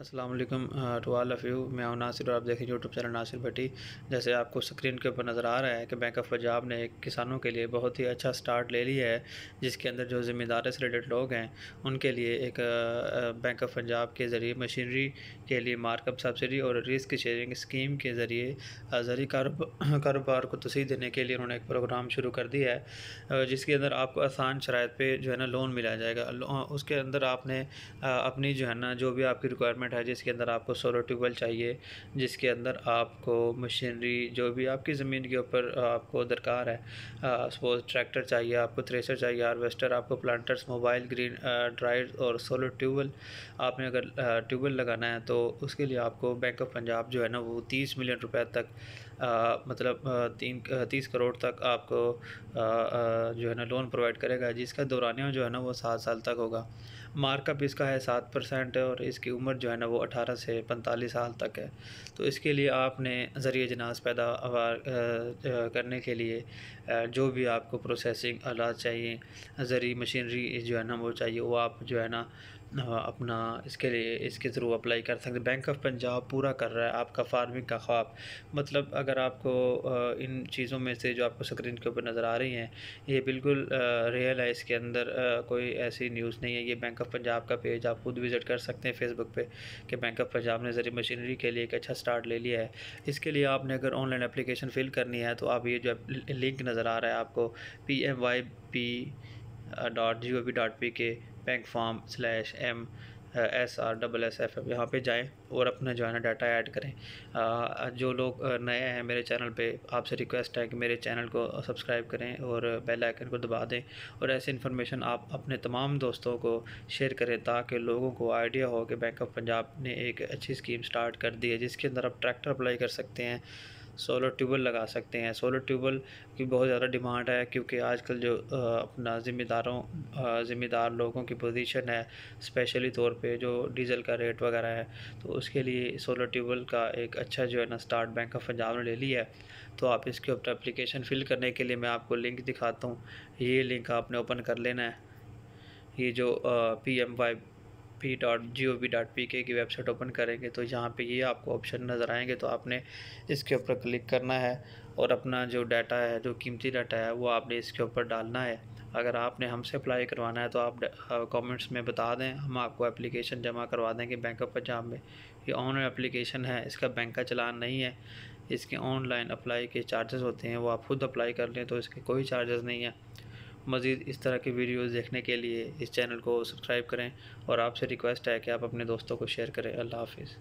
Aslam to all of you मैं हूं नासिर और आप देखें यूट्यूब चैनल नासिर भट्टी जैसे आपको स्क्रीन के ऊपर नज़र आ रहा है कि बैंक ऑफ पंजाब ने किसानों के लिए बहुत ही अच्छा स्टार्ट ले लिया है जिसके अंदर जो ज़िम्मेदार से रिलेटेड लोग हैं उनके लिए एक बैंक ऑफ पंजाब के ज़रिए मशीनरी के लिए मार्कअप सब्सिडी और रिस्क शेयरिंग स्कीम के ज़रिए ज़रिए कारोबार को तसीह देने के लिए उन्होंने एक प्रोग्राम शुरू कर दिया है जिसके अंदर आपको आसान शरात पर जो है ना लोन मिलाया जाएगा उसके अंदर आपने अपनी जो है ना जो भी आपकी रिक्वायरमेंट इक्विपमेंट है जिसके अंदर आपको सोलर ट्यूबवेल चाहिए जिसके अंदर आपको मशीनरी जो भी आपकी ज़मीन के ऊपर आपको दरकार है सपोज ट्रैक्टर चाहिए आपको थ्रेसर चाहिए हारवेस्टर आपको प्लांटर्स मोबाइल ग्रीन ड्राइव और सोलर ट्यूबवेल आपने अगर ट्यूबवेल लगाना है तो उसके लिए आपको बैंक ऑफ पंजाब जो है ना वो तीस मिलियन रुपये तक मतलब तीन तीस करोड़ तक आपको जो है ना लोन प्रोवाइड करेगा जिसका दौरान जो है ना वो सात साल तक होगा मार्कअप इसका है सात परसेंट और इसकी उम्र जो है ना वो अठारह से पैंतालीस साल तक है तो इसके लिए आपने ज़रिए जनाज पैदा करने के लिए जो भी आपको प्रोसेसिंग आलात चाहिए ज़रिए मशीनरी जो है ना वो चाहिए वो आप जो है ना अपना इसके लिए इसके थ्रू अप्लाई कर सकते बैंक ऑफ पंजाब पूरा कर रहा है आपका फार्मिंग का ख्वाब मतलब अगर आपको इन चीज़ों में से जो आपको स्क्रीन के ऊपर नज़र आ रही हैं ये बिल्कुल रियल है इसके अंदर कोई ऐसी न्यूज़ नहीं है ये बैंक ऑफ पंजाब का पेज आप खुद विज़िट कर सकते हैं फेसबुक पर कि बैंक ऑफ पंजाब ने ज़रिए मशीनरी के लिए एक अच्छा स्टार्ट ले लिया है इसके लिए आपने अगर ऑनलाइन अप्लीकेशन फ़िल करनी है तो आप ये जो लिंक नज़र आ रहा है आपको P M Y P dot G O V dot P K bank form slash M S R double S F F यहाँ पर जाएँ और अपना जो है ना डाटा ऐड करें आ, uh, जो लोग uh, नए हैं मेरे चैनल पे आपसे रिक्वेस्ट है कि मेरे चैनल को सब्सक्राइब uh, करें और बेल आइकन को दबा दें और ऐसी इन्फॉर्मेशन आप अपने तमाम दोस्तों को शेयर करें ताकि लोगों को आइडिया हो कि बैंक ऑफ पंजाब ने एक अच्छी स्कीम स्टार्ट कर दी है जिसके अंदर आप ट्रैक्टर अप्लाई कर सकते हैं सोलर ट्यूबल लगा सकते हैं सोलर ट्यूबल की बहुत ज़्यादा डिमांड है क्योंकि आजकल जो अपना ज़िम्मेदारों ज़िम्मेदार लोगों की पोजीशन है स्पेशली तौर पे जो डीज़ल का रेट वगैरह है तो उसके लिए सोलर ट्यूबल का एक अच्छा जो है ना स्टार्ट बैंक ऑफ पंजाब ने ले लिया है तो आप इसके ऊपर अप्लीकेशन फ़िल करने के लिए मैं आपको लिंक दिखाता हूँ ये लिंक आपने ओपन कर लेना है ये जो P M Y P dot G O V dot P K की वेबसाइट ओपन करेंगे तो यहाँ पे ये आपको ऑप्शन नज़र आएंगे तो आपने इसके ऊपर क्लिक करना है और अपना जो डाटा है जो कीमती डाटा है वो आपने इसके ऊपर डालना है अगर आपने हमसे अप्लाई करवाना है तो आप कमेंट्स में बता दें हम आपको एप्लीकेशन जमा करवा देंगे बैंक ऑफ पंजाब में ये ऑनलाइन एप्लीकेशन है इसका बैंक का चलान नहीं है इसके ऑनलाइन अप्लाई के चार्जेस होते हैं वो आप खुद अप्लाई कर लें तो इसके कोई चार्जेस नहीं है मज़ीद इस तरह की वीडियोज़ देखने के लिए इस चैनल को सब्सक्राइब करें और आपसे रिक्वेस्ट है कि आप अपने दोस्तों को शेयर करें अल्लाह हाफिज़